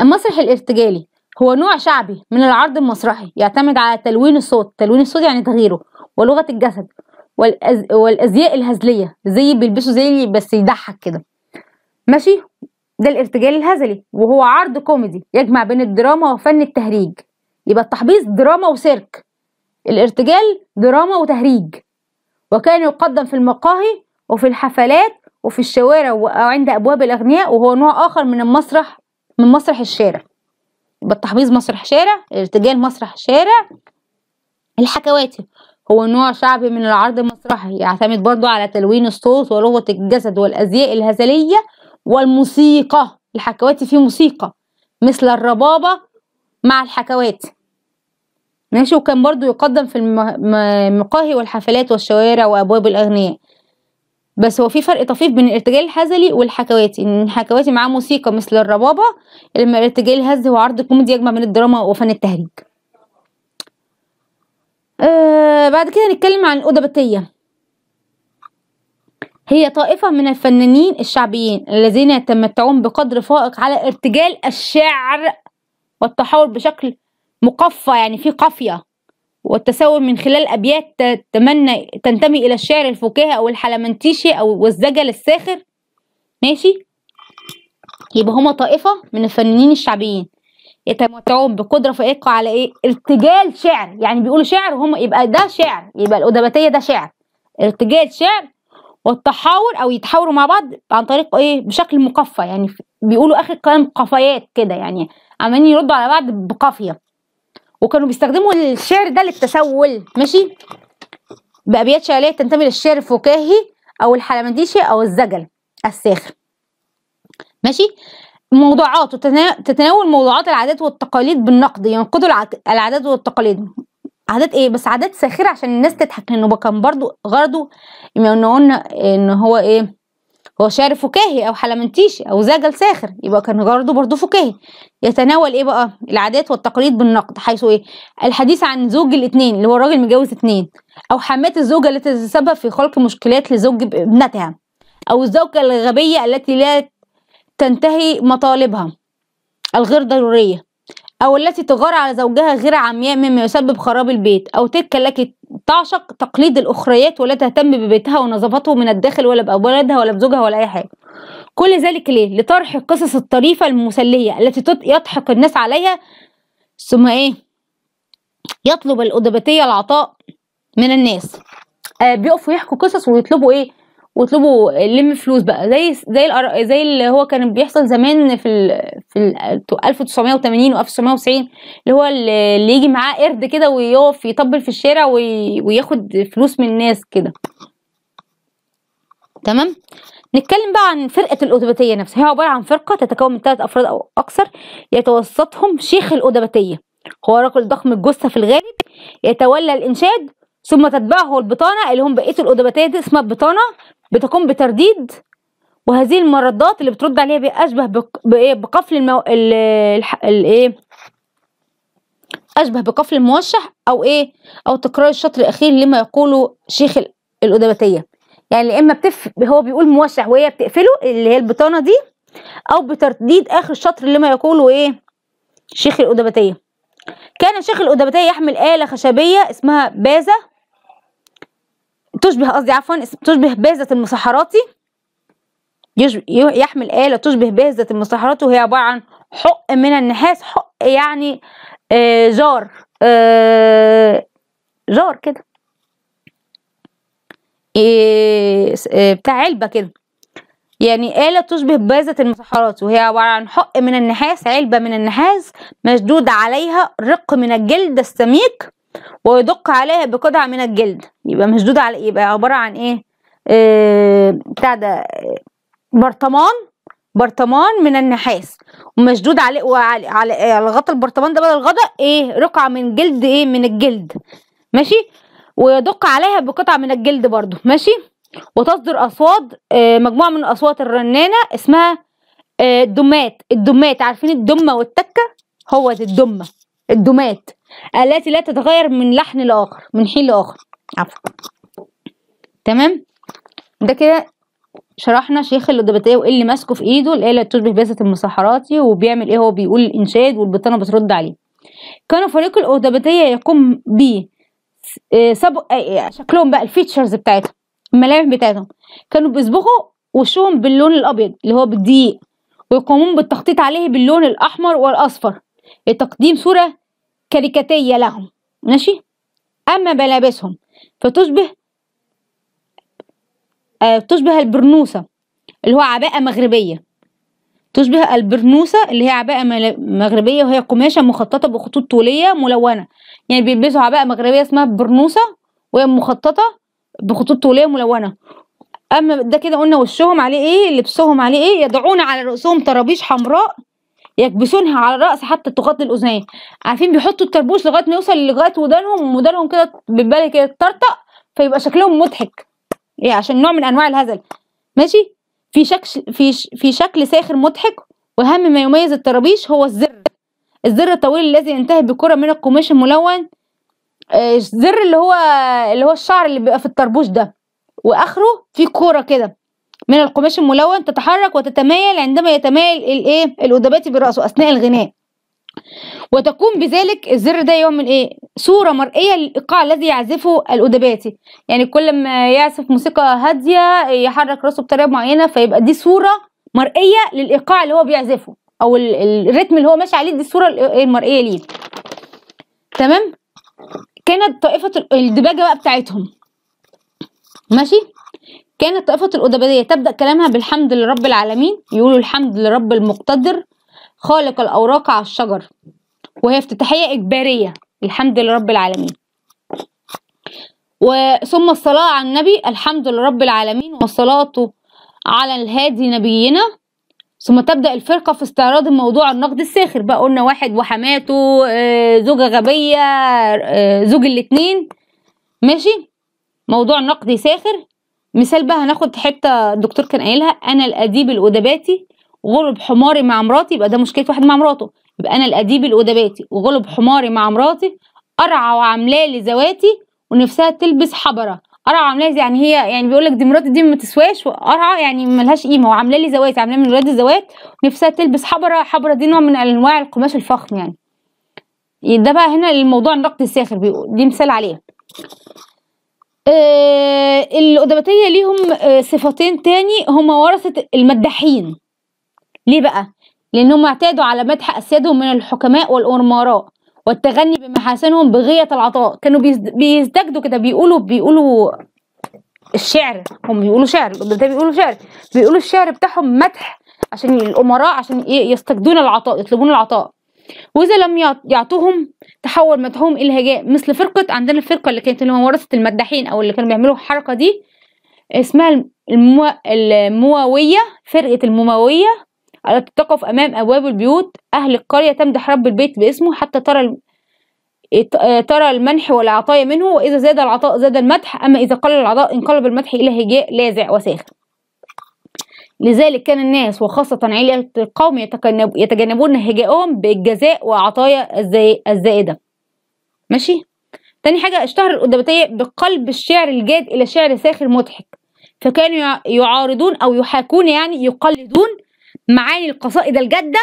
المسرح الارتجالي هو نوع شعبي من العرض المسرحي يعتمد على تلوين الصوت تلوين الصوت يعني تغييره ولغة الجسد والأز... والأزياء الهزلية زي بيلبسوا زي بس يضحك كده ماشي ده الارتجال الهزلي وهو عرض كوميدي يجمع بين الدراما وفن التهريج يبقى التحبيص دراما وسيرك الارتجال دراما وتهريج وكان يقدم في المقاهي وفي الحفلات وفي الشوارع وعند أبواب الأغنياء وهو نوع آخر من المسرح من مسرح الشارع يبقى التحبيص مسرح شارع الارتجال مسرح شارع الحكواتي هو نوع شعبي من العرض المسرحي يعتمد برضو على تلوين الصوت ولغة الجسد والأزياء الهزلية والموسيقى الحكواتي فيه موسيقى مثل الربابة مع الحكواتي ماشي وكان برضو يقدم في المقاهي والحفلات والشوارع وأبواب الأغنياء بس هو في فرق طفيف بين الارتجال الهزلي والحكواتي ان الحكواتي معاه موسيقى مثل الربابة الارتجال الهزلي هو عرض كوميدي يجمع بين الدراما وفن التهريج آه، بعد كده نتكلم عن الأدبتية هي طائفة من الفنانين الشعبيين الذين يتمتعون بقدر فائق على ارتجال الشعر والتحول بشكل مقفى يعني في قافية والتسول من خلال أبيات تتمنى تنتمي إلى الشعر الفكاهي أو الحلمنتيشي أو والزجل الساخر ماشي يبقى هما طائفة من الفنانين الشعبيين يتمتعون إيه، بقدره فائقه على ايه ارتجال شعر يعني بيقولوا شعر وهم يبقى ده شعر يبقى الأدباتية ده شعر ارتجال شعر والتحاور او يتحاوروا مع بعض عن طريق ايه بشكل مقفى يعني بيقولوا اخر كلام قفيات كده يعني عمالين يردوا على بعض بقافيه وكانوا بيستخدموا الشعر ده للتسول ماشي بابيات شعريه تنتمي للشعر الفكاهي او الحلمنديشي او الزجل الساخر ماشي موضوعات تتناول موضوعات العادات والتقاليد بالنقد ينقدوا العادات والتقاليد عادات ايه بس عادات ساخره عشان الناس تضحك لانه كان برضو غرضه ان قلنا ان هو ايه هو شعر فكاهي او حلمنتيشي او زجل ساخر يبقى كان غرضه برضه فكاهي يتناول ايه بقى العادات والتقاليد بالنقد حيث ايه الحديث عن زوج الاثنين اللي هو الراجل متجوز اثنين او حمات الزوجه التي تتسبب في خلق مشكلات لزوج ابنتها او الزوجه الغبيه التي لا تنتهي مطالبها الغير ضرورية أو التي تغار على زوجها غير عمياء مما يسبب خراب البيت أو تلك التي تعشق تقليد الأخريات ولا تهتم ببيتها ونظافته من الداخل ولا بأولادها ولا بزوجها ولا أي حاجة كل ذلك ليه؟ لطرح القصص الطريفة المسلية التي يضحك الناس عليها ثم إيه؟ يطلب الأدبتية العطاء من الناس آه بيقفوا يحكوا قصص ويطلبوا إيه؟ واطلبوا لم فلوس بقى زي زي الأر... زي اللي هو كان بيحصل زمان في ال... في ال... 1980 و1990 اللي هو اللي يجي معاه قرد كده ويقف يطبل في الشارع وي... وياخد فلوس من الناس كده تمام نتكلم بقى عن فرقة الأودبتية نفسها هي عبارة عن فرقة تتكون من ثلاث أفراد أو أكثر يتوسطهم شيخ الأودبتية هو رجل ضخم الجثة في الغالب يتولى الإنشاد ثم تتبعه البطانة اللي هم بقية الادباتيه دي اسمها بطانه بتقوم بترديد وهذه المردات اللي بترد عليها بأشبه بإيه بقفل المو... الإيه أشبه بقفل الموشح أو إيه أو تكرار الشطر الأخير لما يقوله شيخ الادباتيه يعني يا إما بتف هو بيقول موشح وهي بتقفله اللي هي البطانة دي أو بترديد آخر الشطر لما يقوله إيه شيخ الادباتيه كان شيخ الادباتيه يحمل آلة خشبية اسمها بازة تشبه قصدي عفوا تشبه بازة المسحراتي يحمل آلة تشبه بازة المسحراتي وهي عبارة عن حق من النحاس حق يعني آه، جار آه، جار كده إيه، آه، بتاع علبة كده يعني آلة تشبه بازة المسحرات وهي عبارة عن حق من النحاس علبة من النحاس مشدود عليها رق من الجلد السميك ويدق عليها بقطعة من الجلد يبقى مشدود على يبقى عبارة عن ايه آه، بتاع ده برطمان برطمان من النحاس ومشدود عليه وعلى على, على غطا البرطمان ده بدل الغطا ايه رقعة من جلد ايه من الجلد ماشي ويدق عليها بقطعة من الجلد برضو ماشي وتصدر اصوات آه، مجموعة من اصوات الرنانة اسمها آه الدمات الدمات عارفين الدمة والتكة هو ده الدمة الدمات التي لا تتغير من لحن لآخر من حين لآخر عفوا تمام ده كده شرحنا شيخ اللدباتية وايه اللي ماسكه في ايده الاله اللي تشبه بيزة المسحراتي وبيعمل ايه هو بيقول الانشاد والبطانه بترد عليه كان فريق الاودباتية يقوم ب آه، آه، آه، شكلهم بقى الفيتشرز بتاعتهم الملامح بتاعتهم كانوا بيصبغوا وشهم باللون الابيض اللي هو بالضيق ويقومون بالتخطيط عليه باللون الاحمر والاصفر لتقديم صوره كاريكاتية لهم ماشي أما ملابسهم فتشبه آه تشبه البرنوسة اللي هو عباءة مغربية تشبه البرنوسة اللي هي عباءة مغربية وهي قماشة مخططة بخطوط طولية ملونة يعني بيلبسوا عباءة مغربية اسمها برنوسة وهي مخططة بخطوط طولية ملونة أما ده كده قلنا وشهم عليه إيه لبسهم عليه إيه يضعون على رؤوسهم طرابيش حمراء يكبسونها على الراس حتى تغطي الاذنين عارفين بيحطوا التربوش لغايه ما يوصل لغايه ودانهم ودانهم كده بالبالي كده تطرطق فيبقى شكلهم مضحك ايه عشان نوع من انواع الهزل ماشي في شكل في في شكل ساخر مضحك واهم ما يميز الطرابيش هو الزر الزر الطويل الذي ينتهي بكره من القماش الملون آه، الزر اللي هو اللي هو الشعر اللي بيبقى في الطربوش ده واخره في كوره كده من القماش الملون تتحرك وتتمايل عندما يتمايل الايه الأدباتي برأسه أثناء الغناء وتقوم بذلك الزر ده يعمل ايه صورة مرئية للإيقاع الذي يعزفه الأدباتي يعني كل ما يعزف موسيقى هادية يحرك راسه بطريقة معينة فيبقى دي صورة مرئية للإيقاع اللي هو بيعزفه أو الريتم اللي هو ماشي عليه دي الصورة إيه المرئية ليه تمام كانت طائفة الدباجة بقى بتاعتهم ماشي كانت طائفة الأدبية تبدأ كلامها بالحمد لرب العالمين يقولوا الحمد لرب المقتدر خالق الأوراق على الشجر وهي افتتاحية إجبارية الحمد لرب العالمين وثم الصلاة على النبي الحمد لرب العالمين والصلاة على الهادي نبينا ثم تبدأ الفرقة في استعراض الموضوع النقد الساخر بقى قلنا واحد وحماته آه، زوجة غبية آه، زوج الاتنين ماشي موضوع نقدي ساخر مثال بقى هناخد حته الدكتور كان قايلها انا الاديب الادباتي غلب حماري مع مراتي يبقى ده مشكله واحد مع مراته يبقى انا الاديب الادباتي وغلب حماري مع مراتي ارعى وعاملاه لذواتي ونفسها تلبس حبره ارعى وعاملاه يعني هي يعني بيقول لك دي مراتي دي ما تسواش ارعى يعني ملهاش قيمه وعاملاه لي زواتي عاملاه من ولاد الزوات ونفسها تلبس حبره حبره دي نوع من انواع القماش الفخم يعني ده بقى هنا الموضوع النقد الساخر دي مثال عليه آه القدماتية ليهم آه صفتين تاني هما ورثة المدحين ليه بقى؟ لأنهم اعتادوا على مدح أسيادهم من الحكماء والأمراء والتغني بمحاسنهم بغية العطاء كانوا بيزدجدوا كده بيقولوا بيقولوا الشعر هم بيقولوا شعر القدماتية بيقولوا شعر بيقولوا الشعر بتاعهم مدح عشان الأمراء عشان يستجدون العطاء يطلبون العطاء واذا لم يعطوهم تحول مدحوم الى هجاء مثل فرقه عندنا الفرقه اللي كانت اللي ورثه المداحين او اللي كانوا بيعملوا الحركه دي اسمها المو... المواويه فرقه المواويه التي تقف امام ابواب البيوت اهل القريه تمدح رب البيت باسمه حتى ترى ترى المنح والعطايا منه واذا زاد العطاء زاد المدح اما اذا قل العطاء انقلب المدح الى هجاء لاذع وساخر لذلك كان الناس وخاصة عيلة القوم يتجنبون هجائهم بالجزاء وعطايا الزائدة ماشي تاني حاجة اشتهر الأدبية بقلب الشعر الجاد إلى شعر ساخر مضحك فكانوا يعارضون أو يحاكون يعني يقلدون معاني القصائد الجادة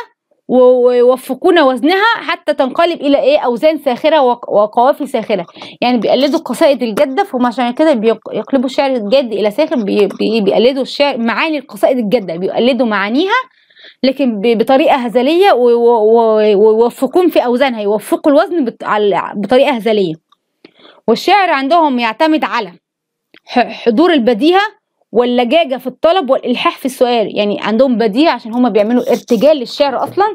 ويوفقون وزنها حتى تنقلب الى ايه اوزان ساخره وقوافي ساخره يعني بيقلدوا قصائد الجاده فهم عشان كده بيقلبوا الشعر الجاد الى ساخر بيقلدوا الشعر معاني القصائد الجاده بيقلدوا معانيها لكن بطريقه هزليه ويوفقون في اوزانها يوفقوا الوزن بطريقه هزليه والشعر عندهم يعتمد على حضور البديهه واللجاجه في الطلب والالحاح في السؤال يعني عندهم بديهه عشان هم بيعملوا ارتجال للشعر اصلا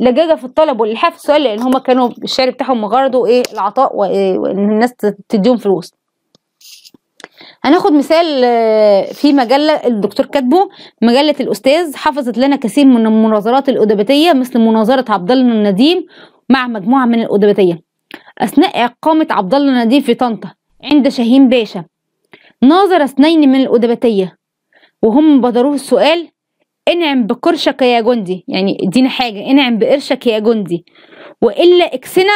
لجاجه في الطلب والالحاح في السؤال لان هم كانوا الشعر بتاعهم غرضه ايه العطاء إيه؟ وان الناس تديهم فلوس هناخد مثال آه، في مجلة الدكتور كاتبه مجلة الأستاذ حفظت لنا كثير من المناظرات الأدبتية مثل مناظرة عبد الله النديم مع مجموعة من الأدبتية أثناء إقامة عبد الله النديم في طنطا عند شاهين باشا ناظر اثنين من الأدبتية وهم بدروه السؤال انعم بقرشك يا جندي يعني اديني حاجة انعم بقرشك يا جندي وإلا اكسنا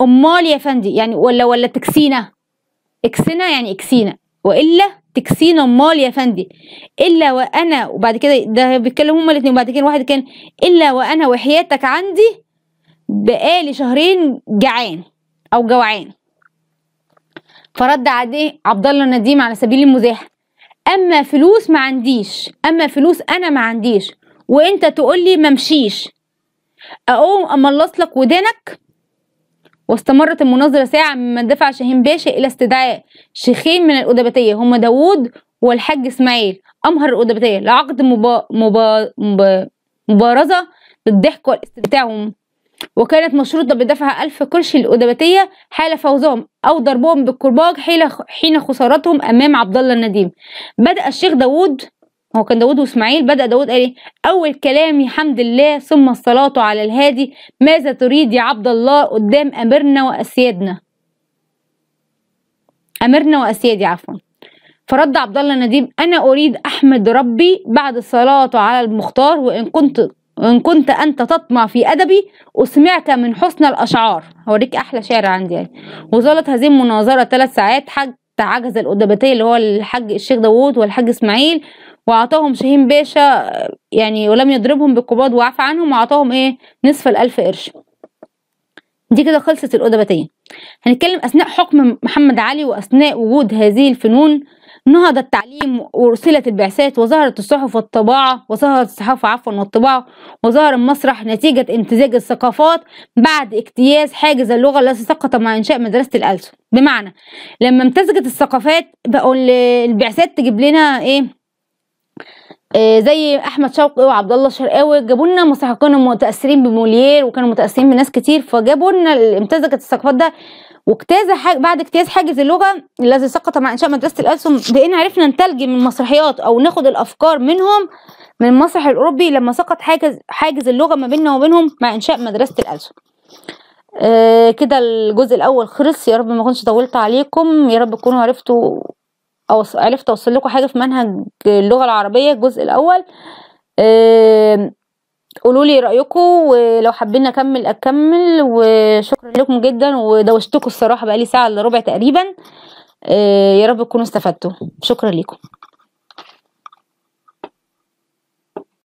أمال يا فندي يعني ولا ولا تكسينا اكسنا يعني اكسينا وإلا تكسينا امال يا فندي الا وانا وبعد كده ده بيتكلم هما الاتنين وبعد كده واحد كان الا وانا وحياتك عندي بقالي شهرين جعان او جوعان فرد عليه عبد الله نديم على سبيل المزاح اما فلوس ما عنديش اما فلوس انا ما عنديش وانت تقول لي ممشيش اقوم املص لك ودانك واستمرت المناظره ساعه مما دفع شاهين باشا الى استدعاء شيخين من الادبتيه هما داوود والحاج اسماعيل امهر الادبتيه لعقد مبا... مبا... مبارزه بالضحك والاستمتاع وكانت مشروطة بدفع ألف قرش الأدبتية حال فوزهم أو ضربهم بالكرباج حين خسارتهم أمام عبد الله النديم بدأ الشيخ داوود هو كان داود واسماعيل بدأ داود قال ايه اول كلامي حمد الله ثم الصلاة على الهادي ماذا تريد يا عبد الله قدام امرنا واسيادنا امرنا واسيادي عفوا فرد عبد الله نديم انا اريد احمد ربي بعد الصلاة على المختار وان كنت وإن كنت أنت تطمع في أدبي أسمعك من حسن الأشعار هوريك أحلى شعر عندي يعني وظلت هذه المناظرة ثلاث ساعات حتى عجز الأدبتية اللي هو الحاج الشيخ داوود والحاج إسماعيل وأعطاهم شاهين باشا يعني ولم يضربهم بالقباض وعفى عنهم وأعطاهم إيه نصف الألف قرش دي كده خلصت الأدبتية هنتكلم أثناء حكم محمد علي وأثناء وجود هذه الفنون نهض التعليم وارسلت البعثات وظهرت الصحف والطباعه وظهرت الصحافه عفوا والطباعه وظهر المسرح نتيجه امتزاج الثقافات بعد اجتياز حاجز اللغه الذي سقط مع انشاء مدرسه الالسن بمعنى لما امتزجت الثقافات بقوا البعثات تجيب لنا ايه آه، زي احمد شوقي وعبد الله الشرقاوي جابوا لنا مسرحيين متاثرين بمولير وكانوا متاثرين بناس كتير فجابوا لنا امتزجت الثقافات ده واجتاز حاج... بعد اجتياز حاجز اللغه الذي سقط مع انشاء مدرسه الألسن بان عرفنا من المسرحيات او ناخد الافكار منهم من المسرح الاوروبي لما سقط حاجز حاجز اللغه ما بيننا وبينهم مع انشاء مدرسه الألسن آه كده الجزء الاول خلص يا رب ما اكونش طولت عليكم يا رب تكونوا عرفتوا او عرفت اوصل لكم حاجه في منهج اللغه العربيه الجزء الاول آه قولوا لي رايكم ولو حابين اكمل اكمل وشكرا لكم جدا ودوشتكم الصراحه بقالي ساعه الا ربع تقريبا آه، يا رب تكونوا استفدتوا شكرا لكم